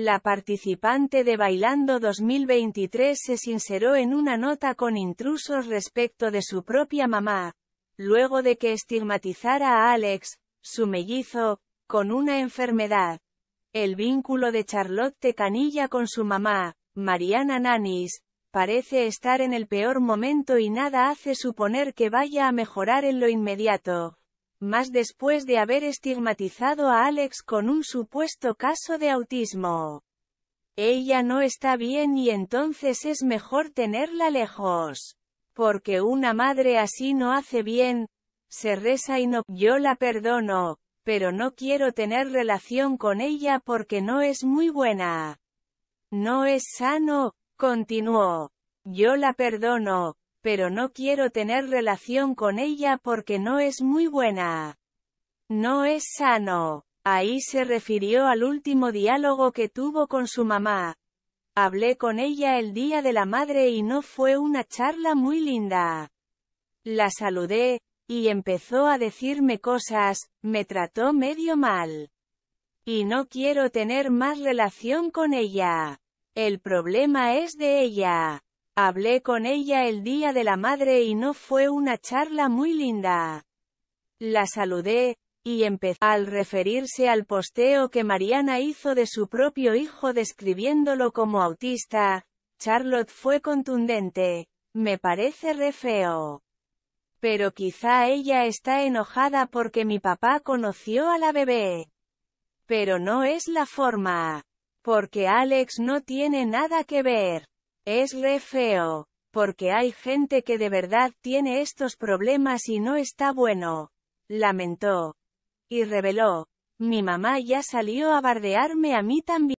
La participante de Bailando 2023 se sinceró en una nota con intrusos respecto de su propia mamá, luego de que estigmatizara a Alex, su mellizo, con una enfermedad. El vínculo de Charlotte Canilla con su mamá, Mariana Nanis, parece estar en el peor momento y nada hace suponer que vaya a mejorar en lo inmediato más después de haber estigmatizado a Alex con un supuesto caso de autismo. Ella no está bien y entonces es mejor tenerla lejos. Porque una madre así no hace bien, se reza y no, yo la perdono, pero no quiero tener relación con ella porque no es muy buena. No es sano, continuó. Yo la perdono, pero no quiero tener relación con ella porque no es muy buena. No es sano. Ahí se refirió al último diálogo que tuvo con su mamá. Hablé con ella el día de la madre y no fue una charla muy linda. La saludé, y empezó a decirme cosas, me trató medio mal. Y no quiero tener más relación con ella. El problema es de ella. Hablé con ella el día de la madre y no fue una charla muy linda. La saludé, y empezó al referirse al posteo que Mariana hizo de su propio hijo describiéndolo como autista, Charlotte fue contundente, me parece re feo. Pero quizá ella está enojada porque mi papá conoció a la bebé. Pero no es la forma. Porque Alex no tiene nada que ver. Es re feo. Porque hay gente que de verdad tiene estos problemas y no está bueno. Lamentó. Y reveló. Mi mamá ya salió a bardearme a mí también.